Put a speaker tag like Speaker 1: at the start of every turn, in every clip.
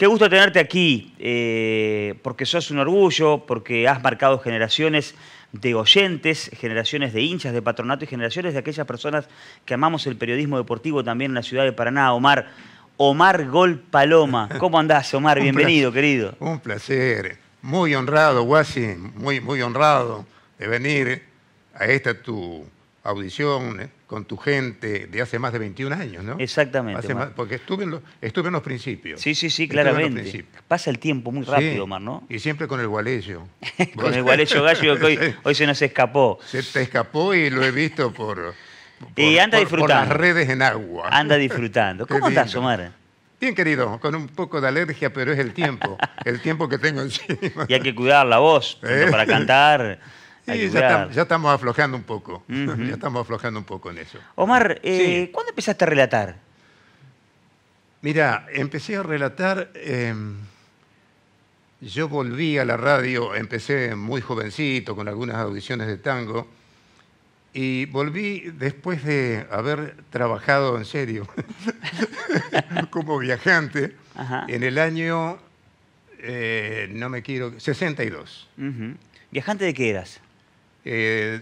Speaker 1: Qué gusto tenerte aquí, eh, porque sos un orgullo, porque has marcado generaciones de oyentes, generaciones de hinchas de patronato y generaciones de aquellas personas que amamos el periodismo deportivo también en la ciudad de Paraná. Omar, Omar Gol Paloma. ¿Cómo andás, Omar? Bienvenido,
Speaker 2: querido. Un placer. Muy honrado, Guasi, muy, muy honrado de venir a esta tu audición eh, con tu gente de hace más de 21 años, ¿no? Exactamente. porque estuve en, los, principios. Sí, sí, sí, claramente. Pasa el tiempo muy rápido, Omar, ¿no? Y siempre con el gualeyo. con el gualeyo gallo que hoy, se nos escapó. Se te escapó y lo he visto por, y anda las redes en agua. Anda disfrutando. ¿Cómo estás, Omar? Bien, querido, con un poco de alergia, pero es el tiempo, el tiempo que tengo encima. Y hay que cuidar la voz ¿Eh? para cantar ya, estamos aflojando un poco. ya estamos aflojando un poco en eso. Omar, eh, ¿cuándo empezaste a relatar? Mira, empecé a relatar. Em, yo volví a la radio, empecé muy jovencito con algunas audiciones de tango. Y volví después de haber trabajado en serio como viajante en el año, eh, no me quiero, 62. ¿Viajante de qué eras? Eh,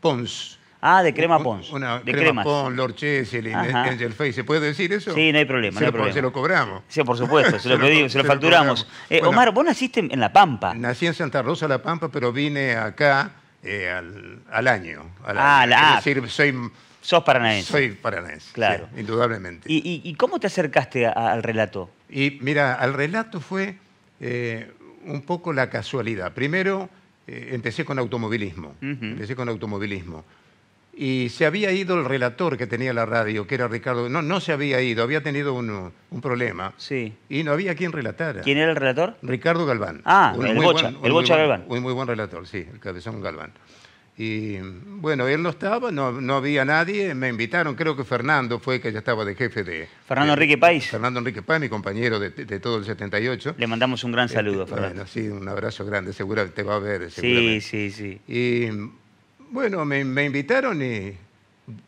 Speaker 2: Pons. Ah, de crema Pons. Una de crema Pons, Lord Chesley, Angel Face. ¿Se puede decir eso? Sí, no hay problema. Se, lo, cobramos. Sí, por supuesto, se, lo, pedimos, se, lo facturamos. Eh, Omar, vos naciste en La Pampa. Nací en Santa Rosa, La Pampa, pero vine acá eh, al, al, año. ah, La, es ah. decir, soy... Sos paranaense. Soy paranaense, claro. indudablemente. ¿Y, cómo te acercaste al relato? Y mira, al relato fue un poco la casualidad. Primero eh, empecé con automovilismo. Empecé con automovilismo. Y se había ido el relator que tenía la radio, que era Ricardo. No, no se había ido, había tenido un, un problema. Sí. Y no había quien relatara. ¿Quién era el relator? Ricardo Galván. Ah, el Bocha, el Bocha Galván. Un muy buen relator, sí, el cabezón Galván. Y bueno, él no estaba, no, no, había nadie, me invitaron, creo que Fernando fue que ya estaba de jefe de... Fernando Enrique País. Fernando Enrique País, mi compañero de, de, todo el 78. Le mandamos un gran este, saludo, Fernando. Bueno, sí, un abrazo grande, seguro te va a ver. Sí, sí, sí. Y bueno, me, me invitaron y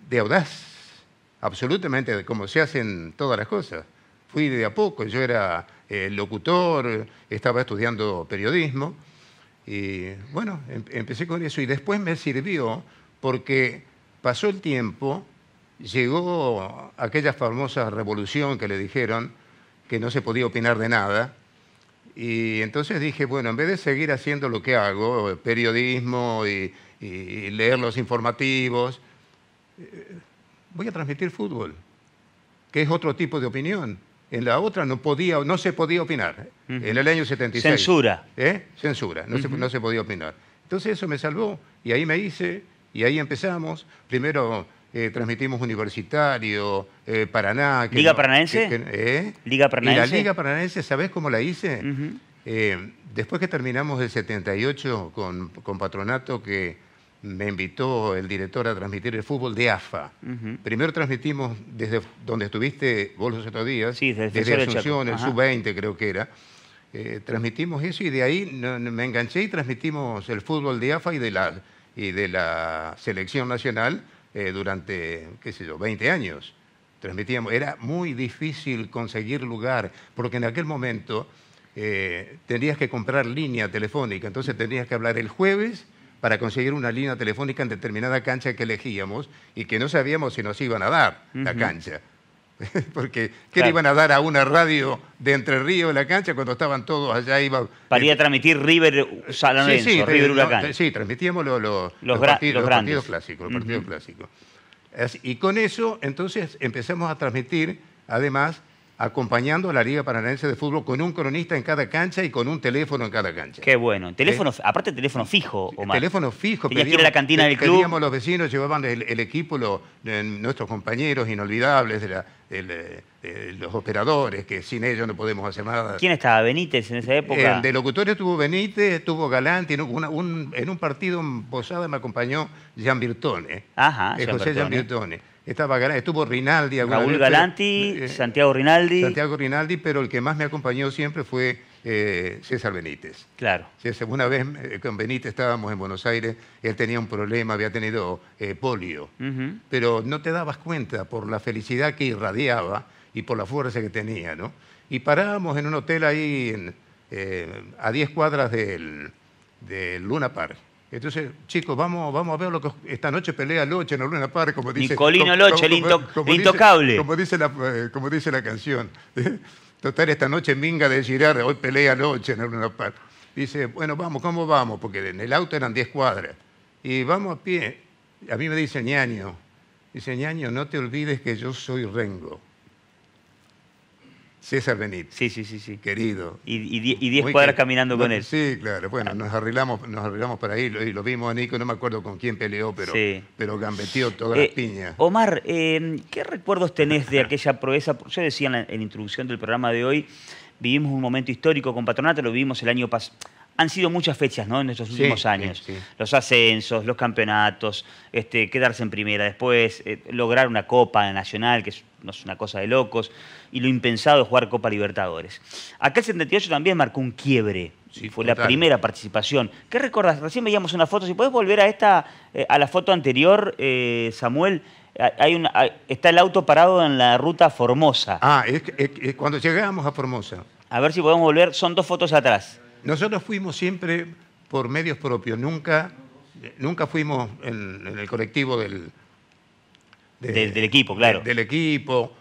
Speaker 2: de audaz, absolutamente, como se hacen todas las cosas. Fui de a poco, yo era eh, locutor, estaba estudiando periodismo. Y bueno, em-, empecé con eso y después me sirvió porque pasó el tiempo, llegó aquella famosa revolución que le dijeron que no se podía opinar de nada. Y entonces dije, bueno, en vez de seguir haciendo lo que hago, periodismo y, leer los informativos, eh, voy a transmitir fútbol, que es otro tipo de opinión en la otra no, podía, no se podía opinar. En el año 76. Censura. ¿Eh? Censura, no, se, podía opinar. Entonces eso me salvó y ahí me hice y ahí empezamos. Primero eh, transmitimos Universitario, eh, Paraná. ¿Liga Paranaense? ¿eh? ¿Liga Paranaense? Y la Liga Paranaense, ¿sabés cómo la hice? después que terminamos el 78 con, con Patronato, que me invitó el director a transmitir el fútbol de AFA. Primero transmitimos desde donde estuviste vos los otros días, desde, Asunción, el sub-20 creo que era. Eh, transmitimos eso y de ahí me enganché y transmitimos el fútbol de AFA y de la, y de la selección nacional eh, durante, qué sé yo, 20 años. Transmitíamos, era muy difícil conseguir lugar, porque en aquel momento eh, tenías que comprar línea telefónica, entonces tenías que hablar el jueves para conseguir una línea telefónica en determinada cancha que elegíamos y que no sabíamos si nos iban a dar la cancha. Porque, ¿qué le iban a dar a una radio de Entre Ríos en la cancha cuando estaban todos allá? Iba, eh, para a transmitir River San sí, sí, River sí, transmitíamos los, partidos, clásicos. clásicos. Y con eso, entonces, empezamos a transmitir, además, acompañando a la Liga Paranaense de Fútbol con un cronista en cada cancha y con un teléfono en cada cancha. Qué bueno. ¿Eh? Teléfono, Aparte teléfono fijo, eh, Omar. Teléfono fijo. Pedíamos, que ir la cantina del club. Teníamos los vecinos, llevaban el, equipo, eh, nuestros compañeros inolvidables, de los operadores, que sin ellos no podemos hacer nada. ¿Quién estaba? Benítez en esa época. de locutores tuvo Benítez, tuvo Galán. En un, partido en Posada me acompañó Jean Birtone, Ajá, José Jean Virtone estaba estuvo Rinaldi. Raúl Galanti, eh, Santiago Rinaldi. Santiago Rinaldi, pero el que más me acompañó siempre fue eh, César Benítez. Claro. César, una vez eh, con Benítez estábamos en Buenos Aires, él tenía un problema, había tenido polio, pero no te dabas cuenta por la felicidad que irradiaba y por la fuerza que tenía, ¿no? Y parábamos en un hotel ahí a 10 cuadras del, del Luna Park entonces, chicos, vamos, a ver lo que esta noche pelea Loche en Luna Park, como dice. Nicolino Loche, el, intocable. como, dice la, eh, canción. ¿eh? Total, esta noche minga de girar, hoy pelea Loche en Luna Park. Dice, bueno, vamos, ¿cómo vamos? Porque en el auto eran 10 cuadras. Y vamos a pie. A mí me dice ñaño. Dice ñaño, no te olvides que yo soy Rengo. César Benítez. Sí, sí, sí, sí. Querido. Y, 10 cuadras caminando con él. Sí, claro. Bueno, nos arreglamos, nos arreglamos para ahí, Lo, lo vimos a Nico, no me acuerdo con quién peleó, pero, sí. pero todas eh, las piñas.
Speaker 1: Omar, eh, ¿qué recuerdos tenés de aquella proeza? Yo decía en la, introducción del programa de hoy, vivimos un momento histórico con Patronato, lo vivimos el año pasado. Han sido muchas fechas, ¿no? En estos últimos años. los ascensos, los campeonatos, este, quedarse en primera, después eh, lograr una copa nacional, que es no es una cosa de locos, y lo impensado es jugar Copa Libertadores. Acá el 78 también marcó un quiebre, fue la primera participación. ¿Qué recordas? Recién veíamos una foto, si puedes volver a esta, eh, a la foto anterior, eh, Samuel, eh, hay está el auto parado en la ruta Formosa. Ah, cuando llegamos a
Speaker 2: Formosa. A ver si podemos volver, son dos fotos atrás. Nosotros fuimos siempre por medios propios, nunca, nunca fuimos en el colectivo del, del, equipo, claro. del equipo.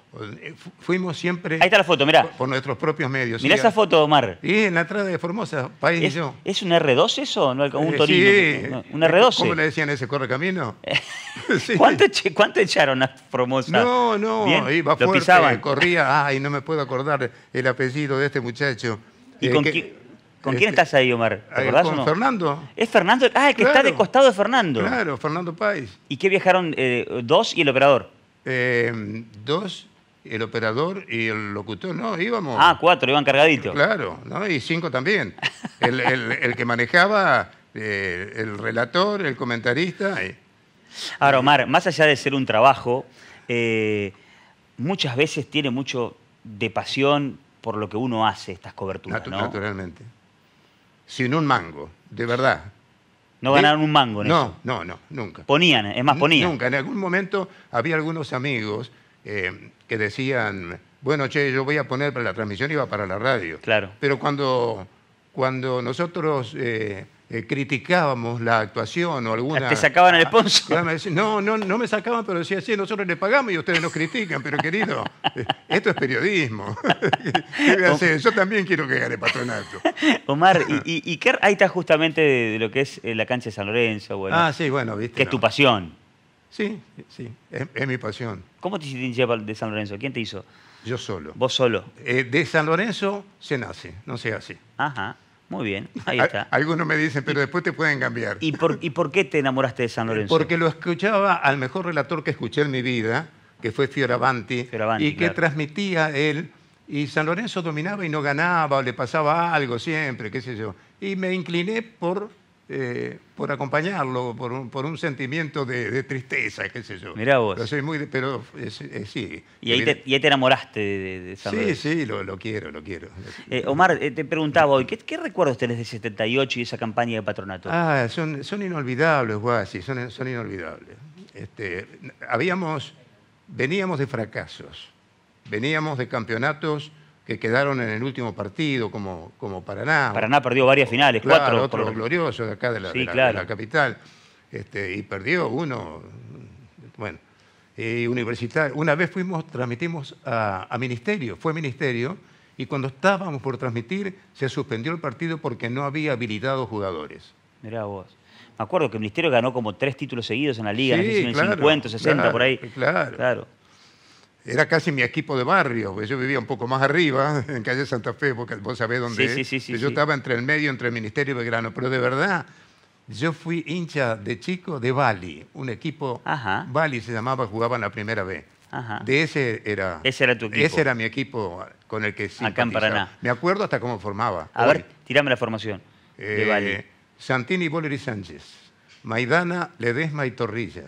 Speaker 2: Eh, fuimos siempre. Ahí está la foto, mirá. Por, nuestros propios medios. Mirá esa foto, Omar. Sí, en la entrada de Formosa, país ¿Es, yo. ¿Es un R2 eso? ¿No? Un eh, Sí. ¿Un R2? ¿Cómo le decían ese correcamino? sí. ¿Cuánto, echaron a Formosa? No, no, Ahí iba fuerte, pisaban? corría. Ay, no me puedo acordar el apellido de este muchacho. ¿Y eh, con que, ¿Con quién este, estás ahí, Omar? ¿Te eh, con Fernando.
Speaker 1: ¿Es Fernando? Ah, el que está de costado de Fernando. Claro, Fernando Páez.
Speaker 2: ¿Y qué viajaron eh, dos y el operador? Eh, dos, el operador y el locutor. No, íbamos. Ah, cuatro, iban cargaditos. Claro, ¿no? y cinco también. el, que manejaba, el relator, el comentarista. Ahora, Omar, más allá de ser un trabajo,
Speaker 1: muchas veces tiene mucho de pasión por lo
Speaker 2: que uno hace estas coberturas. ¿no? Naturalmente sin un mango, de verdad. No ganaron un mango no, No, no, nunca. Ponían, es más, ponían. Nunca. En algún momento había algunos amigos eh, que decían, bueno, che, yo voy a poner para la transmisión, y iba para la radio. Claro. Pero cuando, cuando nosotros eh, eh, criticábamos la actuación o alguna... ¿Te sacaban el sponsor? Ah, no, no, no me sacaban, pero decía, sí, nosotros les pagamos y ustedes nos critican, pero querido, eh, esto es periodismo. Yo también quiero que gane patronato. Omar, y, ah. qué, ahí está justamente de, lo que
Speaker 1: es eh, la cancha de San Lorenzo, Ah, sí, bueno, viste. Que es tu pasión.
Speaker 2: Sí, sí, es, mi pasión. ¿Cómo te hiciste de San Lorenzo? ¿Quién te hizo? Yo solo. ¿Vos solo? de San Lorenzo se nace, no se hace. Ajá. Muy bien, ahí está. Algunos me dicen, pero después te pueden cambiar. ¿Y por, ¿Y por qué te enamoraste de San eh, Lorenzo? Porque lo escuchaba al mejor relator que escuché en mi vida, que fue Fioravanti, y que transmitía él. Y San Lorenzo dominaba y no ganaba, le pasaba algo siempre, qué sé yo. Y me incliné por eh, por acompañarlo, por un, sentimiento de, tristeza, qué sé yo. Mirá vos. Pero
Speaker 1: soy muy, pero sí. ¿Y ahí, te, enamoraste de, de Sí, sí, lo,
Speaker 2: quiero, lo quiero.
Speaker 1: Eh, Omar, eh, te preguntaba hoy, ¿qué, recuerdos tenés de 78 y esa campaña de patronato?
Speaker 2: Ah, son, inolvidables, Guasi, son, son inolvidables. Este, habíamos, veníamos de fracasos, veníamos de campeonatos que quedaron en el último partido, como, como Paraná. Paraná perdió varias finales, cuatro. Otro glorioso de acá de la, capital. Este, y perdió uno. Bueno, universitario Una vez fuimos, transmitimos a, Ministerio, fue Ministerio, y cuando estábamos por transmitir, se suspendió el partido porque no había habilitado jugadores. Mirá vos. Me acuerdo que el Ministerio ganó como tres títulos seguidos en la liga, sí, en 50, 60, por ahí. Claro. claro era casi mi equipo de barrio. Yo vivía un poco más arriba, en calle Santa Fe, porque vos sabés dónde sí, Sí, sí, yo estaba entre el medio, entre el Ministerio y Belgrano. Pero de verdad, yo fui hincha de chico de Bali, un equipo, Bali se llamaba, jugaban la primera vez. De ese era. Ese era tu equipo. Ese era mi equipo con el que sí. Acá en Paraná. Me acuerdo hasta cómo formaba. A ver, tirame la formación.
Speaker 1: de eh, Bali.
Speaker 2: Santini, y Sánchez. Maidana, Ledesma y Torrilla.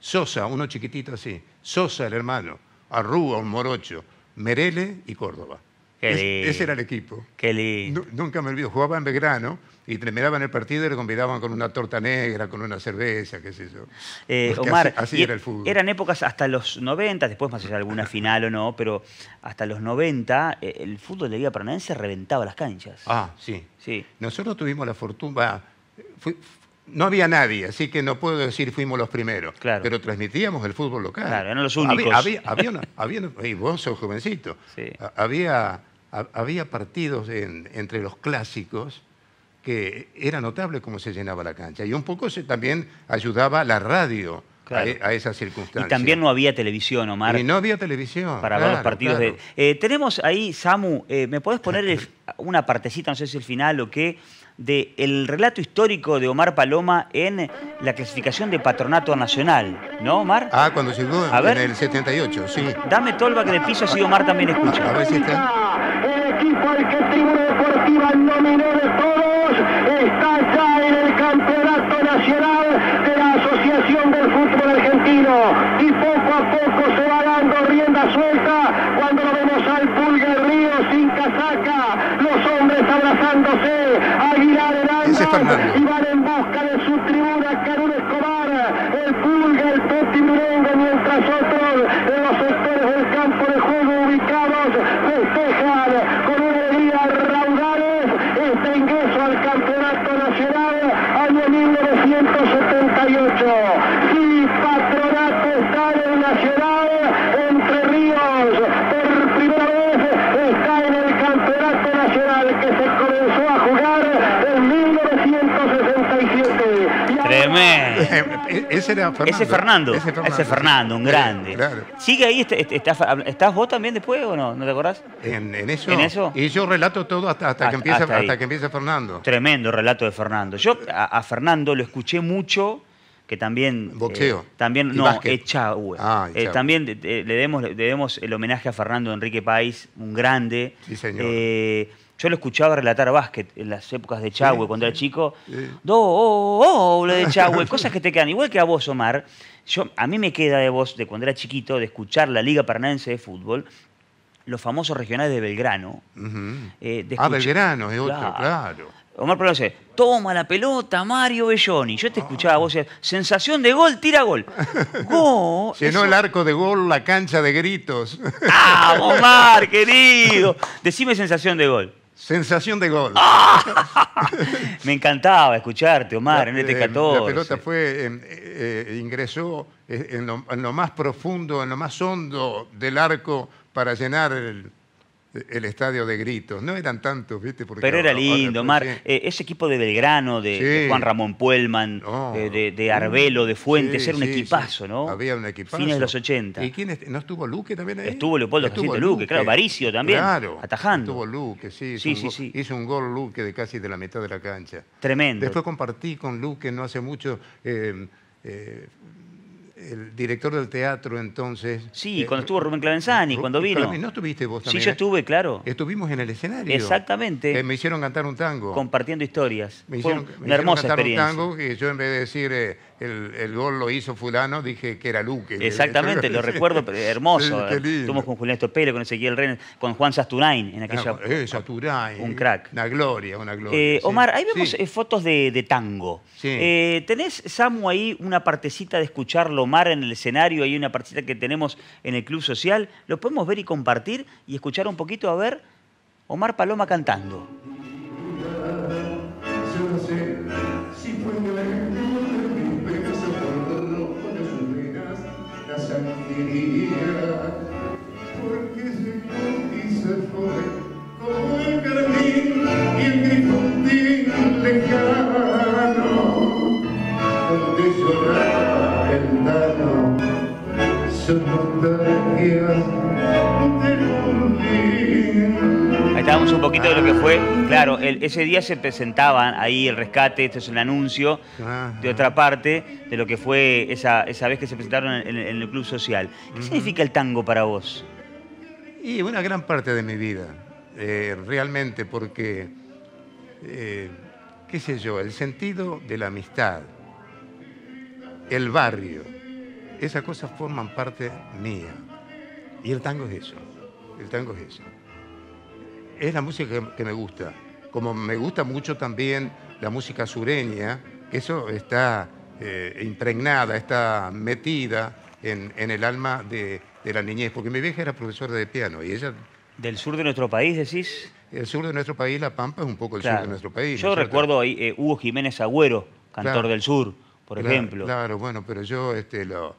Speaker 2: Sosa, uno chiquitito así. Sosa, el hermano. Arrúa, morocho, Merele y Córdoba. ese era el equipo. Qué Nunca me olvido, jugaba en Belgrano y terminaban el partido y le convidaban con una torta negra, con una cerveza, qué sé yo. Eh, Omar, así, era el fútbol. Eran épocas hasta
Speaker 1: los 90, después más allá de alguna final o no, pero hasta los 90 eh, el fútbol de
Speaker 2: Liga Paranaense reventaba las canchas. Ah, sí. sí. Nosotros tuvimos la fortuna, no había nadie, así que no puedo decir fuimos los primeros. Claro. Pero transmitíamos el fútbol local. Claro, eran los únicos. Había, y vos sos jovencito. Sí. Había, había partidos entre los clásicos que era notable cómo se llenaba la cancha. Y un poco también ayudaba la radio. a, e, esas circunstancias. Y también no
Speaker 1: había televisión, Omar. Y no había televisión. Para ver los partidos de. Eh, tenemos ahí, Samu, eh, ¿me podés poner una partecita, no sé si el final o qué, del relato histórico de Omar Paloma en la clasificación de patronato nacional, ¿no, Omar? Ah, cuando llegó a en el 78, sí. Dame tolva que de piso así Omar también escucha. A, ver si está. El equipo al que Tribuna deportiva nominó de todos está ya en el campeonato nacional de la Asociación del Fútbol Argentino y poco a
Speaker 2: poco se va dando rienda suelta cuando lo vemos al pulgar Río sin casaca, los hombres abrazándose, y van en
Speaker 1: busca de su tribuna Eh, eh, ese era Fernando. Ese Fernando. un grande. ¿Sigue ahí? Este, este, estás, vos también después o no? ¿No te acordás? En, eso, en eso.
Speaker 2: Y yo relato todo hasta, que, empieza, hasta, que
Speaker 1: empieza Fernando. Tremendo relato de Fernando. Yo a, Fernando lo escuché mucho que también... Eh, Boxeo. también, no, echa, Ah, también le, demos, le demos el homenaje a Fernando Enrique País, un grande. Sí, señor. Yo lo escuchaba relatar básquet en las épocas de Chagüe, cuando era chico. lo de Chagüe, cosas que te quedan. Igual que a vos, Omar, yo, a mí me queda de vos, de cuando era chiquito, de escuchar la Liga Pernense de Fútbol, los famosos regionales de Belgrano. Eh, de ah, Belgrano es otro, claro. Omar Pablo dice, toma la pelota, Mario Belloni. Yo te escuchaba escuchaba vos, sensación de gol, tira gol. ¡Gol! Llenó el arco de gol, la cancha de gritos. ¡Ah, Omar, querido! Decime sensación de gol. Sensación de gol. Me encantaba escucharte, Omar, en este 14. Eh, la pelota
Speaker 2: fue, eh, eh, ingresó en lo, más profundo, en lo más hondo del arco para llenar el, el estadio de gritos. No eran tantos, ¿viste? Pero era lindo, Mar. Eh, ese equipo de Belgrano, de, Juan Ramón
Speaker 1: Puelman, eh, de, Arbelo, de Fuentes, era un equipazo,
Speaker 2: ¿no? Había un equipazo. Fines de los 80. ¿Y ¿No estuvo Luque también ahí? Estuvo Leopoldo estuvo Luque, Luque, claro. Varicio también. Atajando. Estuvo Luque, sí. sí, sí hizo un gol Luque de casi de la mitad de la cancha. Tremendo. Después compartí con Luque no hace mucho. Eh, eh el director del teatro entonces.
Speaker 1: Sí, eh, cuando estuvo Rubén Clavenzani, cuando vino. ¿No
Speaker 2: estuviste vos también? Sí, yo ¿eh? estuve, claro. Estuvimos en el
Speaker 1: escenario. Exactamente. Eh, me hicieron cantar un tango. Compartiendo historias. Me hicieron, cantar un tango
Speaker 2: que yo en vez de decir el, gol lo hizo fulano, dije que era Luque. Exactamente, lo recuerdo, hermoso. Estuvimos con
Speaker 1: Julián Estopelo, con Ezequiel Renes, con Juan Sasturain en aquella... Ah, un crack. Una gloria,
Speaker 2: una gloria. Eh, Omar, ahí
Speaker 1: vemos eh, fotos de, tango. Eh, ¿Tenés, Samu, ahí una partecita de escucharlo, Omar, en el escenario? Hay una partecita que tenemos en el Club Social. ¿Lo podemos ver y compartir y escuchar un poquito a ver Omar Paloma cantando?
Speaker 2: Ahí estábamos
Speaker 1: un poquito de lo que fue. Claro, ese día se presentaban ahí el rescate, este es el anuncio de otra parte de lo que fue esa, vez que se presentaron en, el Club Social.
Speaker 2: ¿Qué significa el tango para vos? Y una gran parte de mi vida, eh, realmente, porque, eh, qué sé yo, el sentido de la amistad, el barrio, esas cosas forman parte mía. Y el tango es eso. El tango es eso. Es la música que me gusta. Como me gusta mucho también la música sureña, que eso está eh, impregnada, está metida en, el alma de, la niñez. Porque mi vieja era profesora de piano y ella. ¿Del sur de nuestro país decís? El sur de nuestro país, La Pampa, es un poco el sur de nuestro país. Yo recuerdo
Speaker 1: ahí, eh, Hugo Jiménez Agüero,
Speaker 2: cantor del sur,
Speaker 1: por ejemplo. Claro,
Speaker 2: bueno, pero yo este, lo,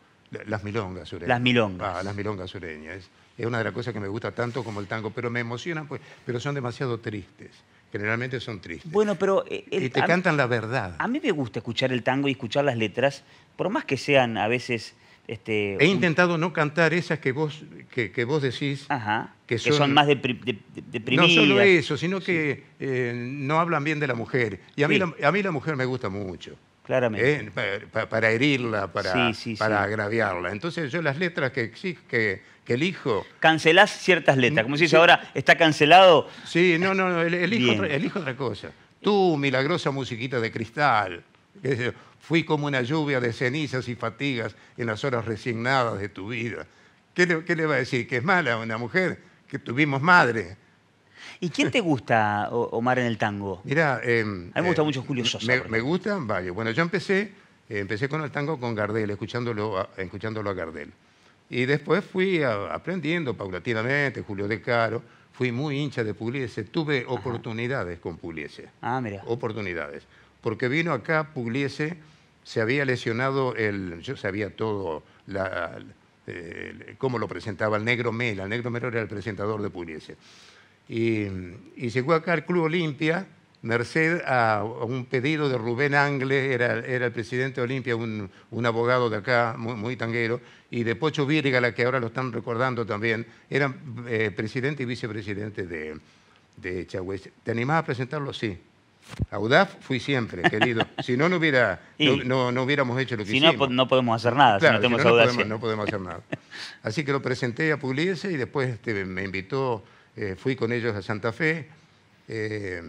Speaker 2: las milongas sureñas. Las milongas. Ah, las milongas sureñas. Es una de las cosas que me gusta tanto como el tango, pero me emocionan, pues, pero son demasiado tristes. Generalmente son tristes. Bueno, pero... Eh, y te cantan la verdad. A mí me gusta
Speaker 1: escuchar el tango y escuchar las letras, por más que sean a veces... Este, He intentado
Speaker 2: no cantar esas que vos, que, vos decís que, son, más deprimidas. De, no solo eso, sino que eh, no hablan bien de la mujer. Y a mí la mujer me gusta mucho. Claramente. ¿Eh? para, herirla, para, para agraviarla. Entonces yo las letras que que, que, elijo... Cancelás ciertas letras, como si ahora está cancelado. Sí, no, no, no elijo, otra, otra cosa. Tú, milagrosa musiquita de cristal. Fui como una lluvia de cenizas y fatigas en las horas resignadas de tu vida. ¿Qué le, qué le va a decir? ¿Que es mala una mujer? ¿Que tuvimos madre? ¿Y quién te gusta, Omar, en el tango? Mira, eh, a mí me gusta eh, mucho Julio Sosa. Me, me gustan varios. Bueno, yo empecé, eh, empecé con el tango con Gardel, escuchándolo a, escuchándolo a Gardel. Y después fui aprendiendo paulatinamente, Julio De Caro. Fui muy hincha de Pugliese. Tuve oportunidades con Pugliese. Ah, mira. Oportunidades. Porque vino acá Pugliese, se había lesionado el... Yo sabía todo, la, cómo lo presentaba el negro Mela. El negro Mela era el presentador de Pugliese y, llegó acá al Club Olimpia, merced a, un pedido de Rubén Angle, era, era el presidente de Olimpia, un, un, abogado de acá, muy, tanguero, y de Pocho la que ahora lo están recordando también, era eh, presidente y vicepresidente de, de Chagüez. ¿Te animás a presentarlo? Sí. UDAF fui siempre, querido. Si no, no, hubiera, no, no, hubiéramos hecho lo que si No, no podemos hacer nada, no podemos, hacer nada. Así que lo presenté a Pugliese y después este, me invitó eh, fui con ellos a Santa Fe. Eh,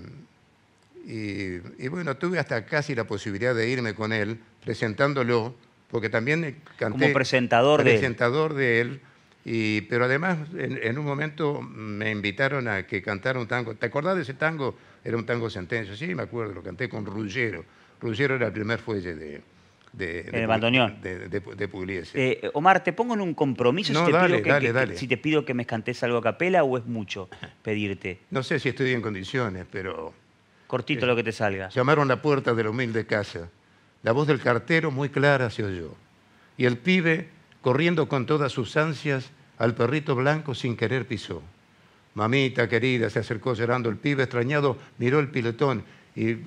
Speaker 2: y, bueno, tuve hasta casi la posibilidad de irme con él, presentándolo, porque también canté. Como presentador, de él. De él y, pero además, en, un momento me invitaron a que cantara un tango. ¿Te acordás de ese tango? Era un tango sentencia. Sí, me acuerdo, lo canté con Rullero. Rullero era el primer fuelle de, eh, de, de, de, eh, Omar, te pongo en un compromiso
Speaker 1: si, te pido que, me escantes algo a capela o es mucho pedirte. No sé si
Speaker 2: estoy en condiciones, pero... Cortito lo que te salga. Llamaron a la puerta de la humilde casa. La voz del cartero muy clara se oyó. Y el pibe, corriendo con todas sus ansias, al perrito blanco sin querer pisó. Mamita querida, se acercó cerrando el pibe extrañado, miró el pilotón. Y e,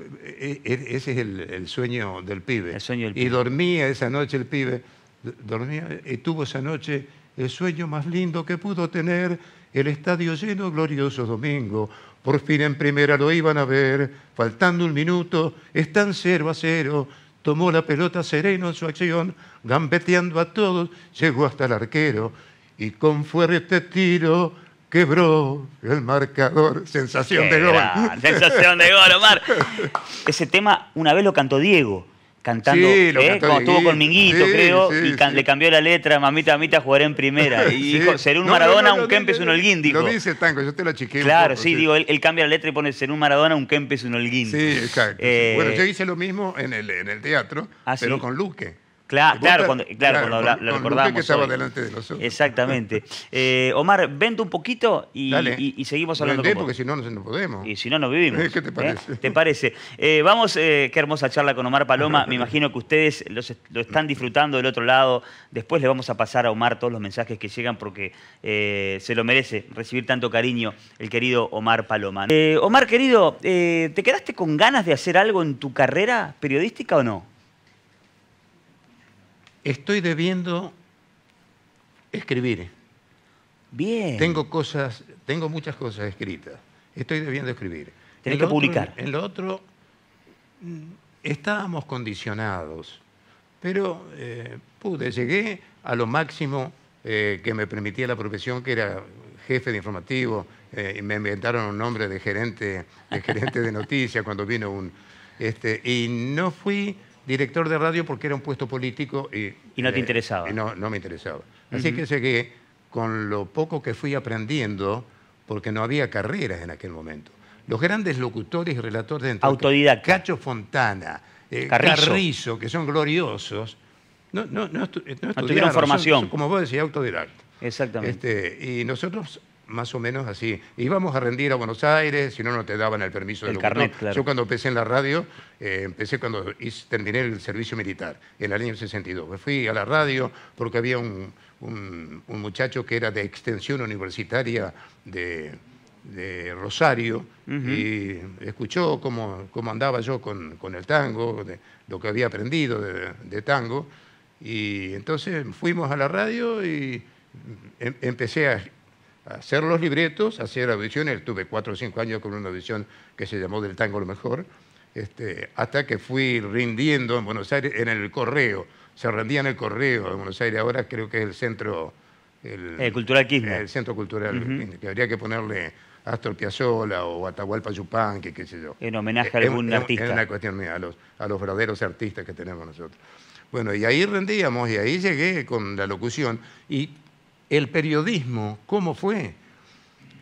Speaker 2: e, ese es el, sueño del pibe. Y dormía esa noche el pibe, dormía y tuvo esa noche el sueño más lindo que pudo tener, el estadio lleno, glorioso domingo. Por fin en primera lo iban a ver, faltando un minuto, están cero a cero. Tomó la pelota sereno en su acción, gambeteando a todos, llegó hasta el arquero y con fuerte tiro quebró el marcador. Sensación de gol. sensación
Speaker 1: de gol, Omar.
Speaker 2: Ese tema una vez lo cantó Diego.
Speaker 1: Cantando, ¿eh? cuando estuvo con Minguito, creo, y le cambió la letra, mamita, mamita, jugaré en primera. Y dijo, seré un Maradona, un Kempes, un Holguín, dijo. Lo
Speaker 2: dice tango yo te lo chiqué Claro, sí, digo,
Speaker 1: él, cambia la letra y pone ser un Maradona, un Kempes, un Holguín. Sí, exacto. Eh, bueno, yo hice
Speaker 2: lo mismo en el, teatro, ¿Ah, pero con Luque.
Speaker 1: Claro, claro, cuando, claro, recordamos. Exactamente. Eh, Omar, vente un poquito y, seguimos hablando con porque si no, no podemos. Y si no, no vivimos. ¿Qué te ¿eh? parece? ¿Te parece? Eh, vamos, qué hermosa charla con Omar Paloma. Me imagino que ustedes lo están disfrutando del otro lado. Después le vamos a pasar a Omar todos los mensajes que llegan porque se lo merece recibir tanto cariño el querido Omar Paloma. Omar, querido, ¿te quedaste con ganas de hacer algo en tu carrera periodística o no?
Speaker 2: Estoy debiendo escribir. Bien. Tengo cosas, tengo muchas cosas escritas. Estoy debiendo escribir. Tiene que publicar. en lo otro, mm, estábamos condicionados, pero eh, pude, llegué a lo máximo eh, que me permitía la profesión, que era jefe de informativo, eh, y me inventaron un nombre de gerente de, gerente de noticias cuando vino un... Este, y no fui director de radio porque era un puesto político y... ¿Y no te eh, interesaba? No, me interesaba. Así que que con lo poco que fui aprendiendo, porque no había carreras en aquel momento. Los grandes locutores y relatores de entonces, Cacho Fontana, eh, Carrizo. que son gloriosos, no, no, eh, tuvieron formación. como vos decías, autodidacta. Exactamente. Este, y nosotros más o menos así. Íbamos a rendir a Buenos Aires, si no, no te daban el permiso de carnet, Yo cuando empecé en la radio, eh, empecé cuando hice, terminé el servicio militar, en el año 62. Me fui a la radio porque había un, un, muchacho que era de extensión universitaria de, de Rosario y escuchó cómo, cómo, andaba yo con, con el tango, de, lo que había aprendido de, de tango. Y entonces fuimos a la radio y em, empecé a hacer los libretos, hacer audiciones. Tuve cuatro o cinco años con una audición que se llamó Del Tango Lo Mejor, este, hasta que fui rindiendo en Buenos Aires, en el correo. Se rendía en el correo en Buenos Aires, ahora creo que es el centro... El, Cultural El Centro Cultural que habría que ponerle Astor Piazzolla o Atahualpa que qué sé yo. En homenaje a algún artista. Es una cuestión mía, a los, a los verdaderos artistas que tenemos nosotros. Bueno, y ahí rendíamos y ahí llegué con la locución y el periodismo, ¿cómo fue?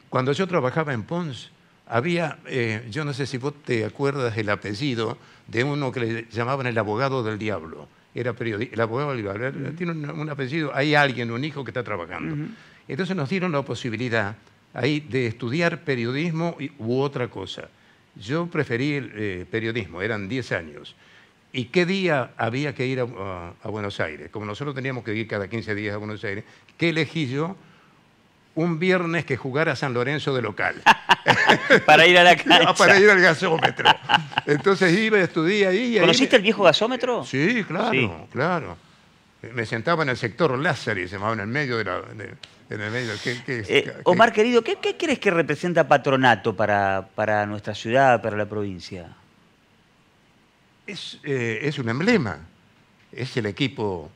Speaker 2: Cuando yo trabajaba en Pons, había, eh, yo no sé si vos te acuerdas el apellido de uno que le llamaban el abogado del diablo. Era periodista, el abogado del diablo, tiene un, apellido, hay alguien, un hijo que está trabajando. Entonces nos dieron la posibilidad ahí de estudiar periodismo u otra cosa. Yo preferí el eh, periodismo, eran 10 años. ¿Y qué día había que ir a, Buenos Aires? Como nosotros teníamos que ir cada 15 días a Buenos Aires, ¿qué elegí yo? Un viernes que jugara San Lorenzo de local. para ir a la para ir al gasómetro. Entonces iba, estudié ahí. ¿Conociste el viejo gasómetro? Sí, claro, claro. Me sentaba en el sector Lázaro y se llamaba en el medio de la... en el medio. Eh, Omar, querido, ¿qué, crees que representa patronato para, para nuestra ciudad, para la provincia? Eh, es, un emblema, es el equipo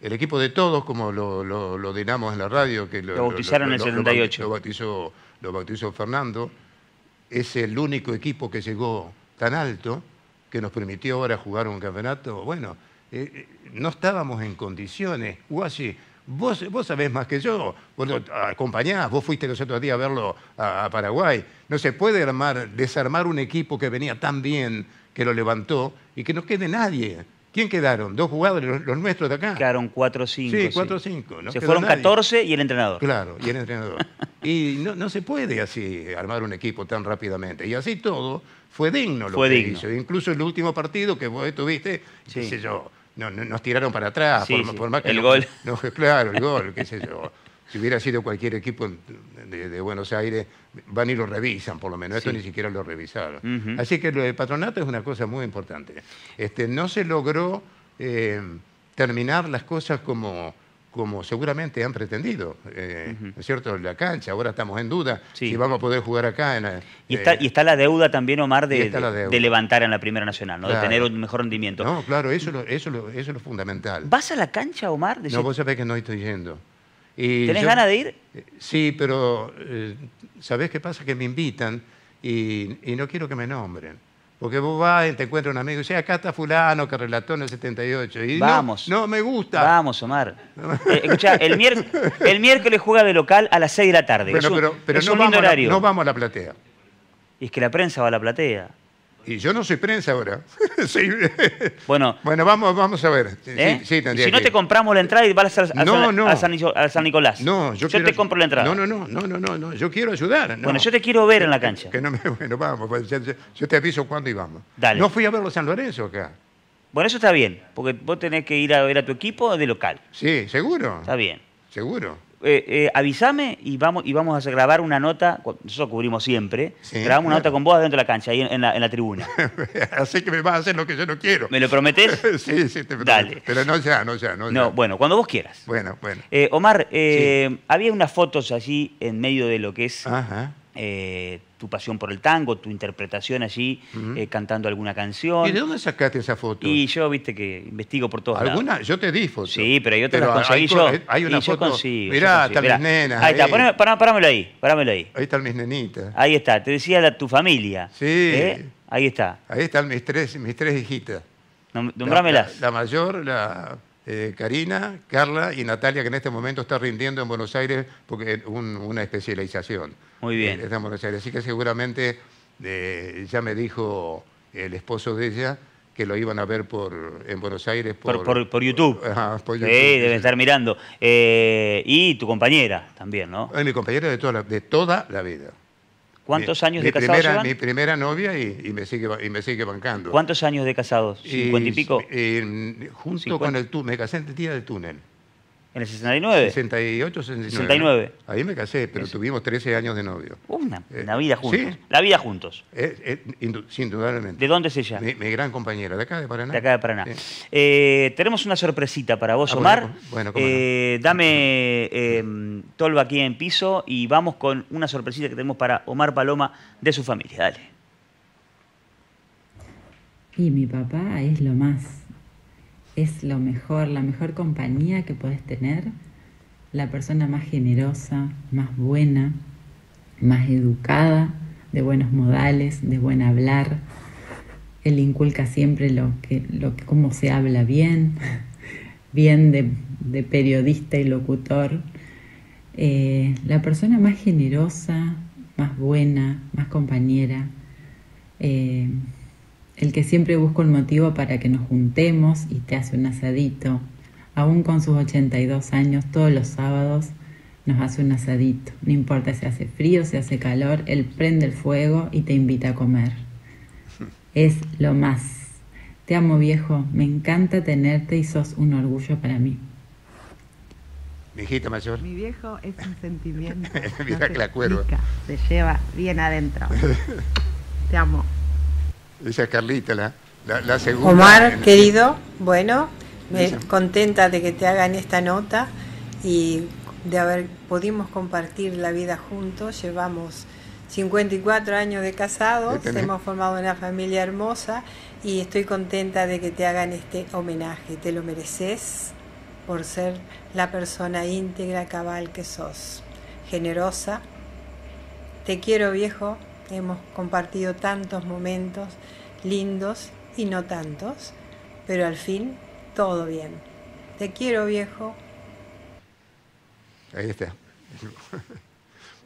Speaker 2: el equipo de todos, como lo, dinamos en la radio, que lo, bautizaron en el 78. Lo bautizó, lo bautizó Fernando, es el único equipo que llegó tan alto que nos permitió ahora jugar un campeonato. Bueno, eh, eh, no estábamos en condiciones. Guasi, vos, vos sabés más que yo, vos acompañás, vos fuiste los otros días a verlo a, a Paraguay. No se puede armar, desarmar un equipo que venía tan bien que lo levantó y que no quede nadie. ¿Quién quedaron? Dos jugadores, los, nuestros de acá. Quedaron 4 o 5. Sí, 4 o 5. Se fueron 14 y el entrenador. Claro, y el entrenador. y no, se puede así armar un equipo tan rápidamente. Y así todo, fue digno lo que hizo. Incluso el último partido que vos tuviste, yo, nos tiraron para atrás. por, más que el gol. claro, el gol, qué sé yo. Si hubiera sido cualquier equipo de Buenos Aires, van y lo revisan, por lo menos. Esto ni siquiera lo revisaron. Así que lo patronato es una cosa muy importante. Este, no se logró eh, terminar las cosas como, seguramente han pretendido. Eh, es cierto? La cancha, ahora estamos en duda si vamos a poder jugar acá. En, eh, y,
Speaker 1: está, la deuda también, Omar, de, de, levantar en la Primera Nacional, ¿no? de tener un mejor rendimiento. No, claro,
Speaker 2: eso, eso, eso es lo fundamental.
Speaker 1: ¿Vas a la cancha, Omar? no, vos
Speaker 2: sabés que no estoy yendo. ¿Tenés ganas de ir? Eh, sí, pero eh, ¿sabés qué pasa? Que me invitan y, no quiero que me nombren. Porque vos vas y te encuentras un amigo y dices, acá está fulano que relató en el 78. Y Vamos. No, me gusta. Vamos, Omar. Eh, el,
Speaker 1: miércoles, juega de local a las 6 de la tarde. Bueno, pero, pero no
Speaker 2: vamos a la platea.
Speaker 1: Y es que la prensa va a la platea. Y yo no soy prensa ahora. Bueno,
Speaker 2: vamos, vamos a ver. ¿Eh? si no te
Speaker 1: compramos la entrada y vas a, San, Nicolás.
Speaker 2: No, yo, te compro la entrada. No, no, no, no, no, no, Yo quiero ayudar. Bueno, yo te quiero ver en la cancha. bueno, vamos. Pues, yo te aviso cuándo íbamos. Dale. No fui a verlo San Lorenzo acá. Bueno, eso está bien, porque vos tenés que ir a ver a tu equipo de local. Sí, seguro. Está bien. Seguro.
Speaker 1: Eh, eh, avísame y vamos, y vamos a grabar una nota, eso cubrimos siempre, grabamos una nota con vos dentro de la cancha, ahí en la, en la tribuna.
Speaker 2: Así que me vas a hacer lo que yo no quiero. ¿Me lo prometés? sí, sí, te prometo. Dale. Pero no ya, no ya,
Speaker 1: no bueno, cuando vos quieras. Bueno, bueno. Eh, Omar, eh, había unas fotos allí en medio de lo que es Ajá. Eh, tu pasión por el tango, tu interpretación allí eh, cantando alguna canción. ¿Y de
Speaker 2: dónde sacaste esa foto? Y
Speaker 1: yo, viste, que investigo por todos ¿Alguna? Yo te di fotos.
Speaker 2: Sí, pero yo te las conseguí yo. una y Yo consigo, mirá, están mis nenas. Ahí, está, Poné,
Speaker 1: ahí, ahí. Ahí están mis nenitas. Ahí está, te decía la, tu
Speaker 2: familia. Sí. ¿Eh? Ahí está. Ahí están mis tres, mis tres hijitas. Nombrámelas. la mayor, la eh, Karina, Carla y Natalia, que en este momento está rindiendo en Buenos Aires porque una especialización. Muy bien. Eh, está en Buenos Aires. Así que seguramente eh, ya me dijo el esposo de ella que lo iban a ver por en Buenos Aires por, YouTube.
Speaker 1: por YouTube. Sí, deben estar
Speaker 2: mirando. y tu compañera también, ¿no? mi compañera de toda de toda la vida. ¿Cuántos años de casados Mi primera novia y, me sigue, y me sigue bancando. ¿Cuántos años de casados? ¿Cincuenta y, pico? Eh, junto con el túnel, me casé en el día del túnel. En el 69. 68, 69. Ahí me casé, pero tuvimos 13 años de novio. Una, eh, vida juntos. La vida juntos. Eh, eh indudablemente. ¿De dónde es ella? Mi, gran compañera, de acá de Paraná. De acá de Paraná.
Speaker 1: Eh, tenemos una sorpresita para vos, ah, Omar. Bueno, Dame em, tolva aquí en piso y vamos con una sorpresita que tenemos para Omar Paloma de su familia. Dale. Y mi papá es lo más es lo mejor, la mejor compañía que puedes tener, la persona más generosa, más buena, más educada, de buenos modales, de buen hablar. Él inculca siempre lo que, cómo se habla bien, bien de, periodista y locutor. Eh, la persona más generosa, más buena, más compañera. Eh, el que siempre busca un motivo para que nos juntemos y te hace un asadito. Aún con sus 82 años, todos los sábados nos hace un asadito. No importa si hace frío, si hace calor, él prende el fuego y te invita a comer. Es lo más. Te amo viejo, me encanta tenerte y sos un orgullo para mí.
Speaker 2: Mi hijita mayor. Mi viejo
Speaker 1: es un sentimiento.
Speaker 2: Mira que la
Speaker 1: Se lleva bien adentro.
Speaker 2: te amo. Esa Carlita, la, segunda. Omar, querido,
Speaker 1: bueno, me contenta de que te hagan esta nota y de haber podido compartir la vida juntos. Llevamos 54 años de casados, hemos formado una familia hermosa y estoy contenta de que te hagan este homenaje. Te lo mereces por ser la persona íntegra, cabal que sos, generosa. Te quiero, viejo hemos compartido tantos momentos lindos y no tantos, pero al fin todo bien. Te quiero, viejo.
Speaker 2: Ahí está.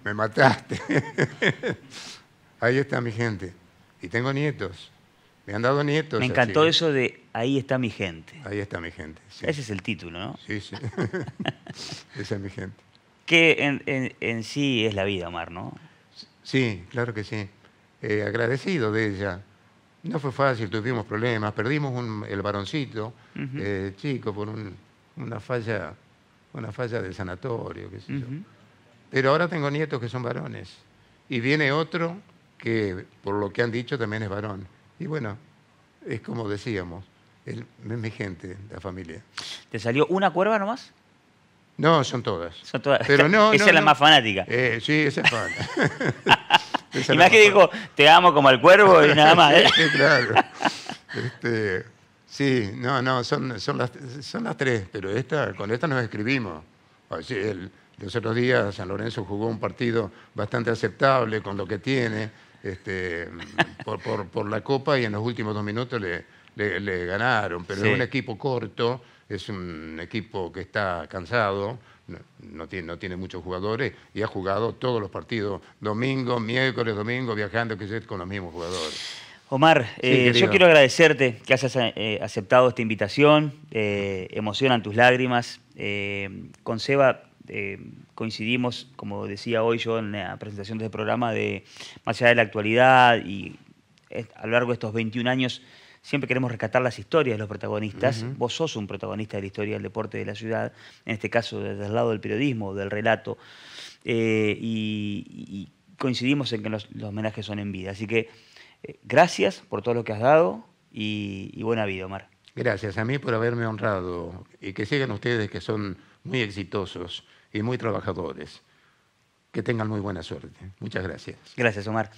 Speaker 2: Me mataste. Ahí está mi gente. Y tengo nietos. Me han dado nietos. Me encantó eso de ahí está mi gente. Ahí está mi gente. Ese es el título, ¿no? Sí, sí. Esa es mi gente. Que en, en sí es la vida, Omar, ¿no? Sí, claro que sí. Eh, agradecido de ella. No fue fácil, tuvimos problemas, perdimos el varoncito eh, chico por un, una falla una falla del sanatorio, Pero ahora tengo nietos que son varones y viene otro que por lo que han dicho también es varón. Y bueno, es como decíamos, es mi gente, la familia. ¿Te salió una cuerva nomás? No, son todas. Son todas. esa es la más fanática. sí, esa es fanática. Imagínate que dijo, te amo como
Speaker 1: al cuervo y nada más. sí,
Speaker 2: claro. Este, sí, no, no, son, las, tres, pero esta, con esta nos escribimos. de ah, los otros días San Lorenzo jugó un partido bastante aceptable con lo que tiene este, por la copa y en los últimos dos minutos le, le, ganaron, pero es un equipo corto, es un equipo que está cansado, no, tiene, no tiene muchos jugadores y ha jugado todos los partidos, domingo, miércoles, domingo, viajando que con los mismos jugadores. Omar, eh, yo quiero
Speaker 1: agradecerte que hayas eh, aceptado esta invitación, eh, emocionan tus lágrimas. con Seba coincidimos, como decía hoy yo en la presentación de este programa, de más allá de la actualidad y a lo largo de estos 21 años siempre queremos rescatar las historias de los protagonistas. Vos sos un protagonista de la historia del deporte de la ciudad, en este caso desde el lado del periodismo, del relato, eh, y, coincidimos en que los, homenajes son en vida. Así
Speaker 2: que eh, gracias por todo lo que has dado y, y buena vida, Omar. Gracias a mí por haberme honrado y que sigan ustedes que son muy exitosos y muy trabajadores. Que tengan muy buena suerte. Muchas gracias. Gracias, Omar.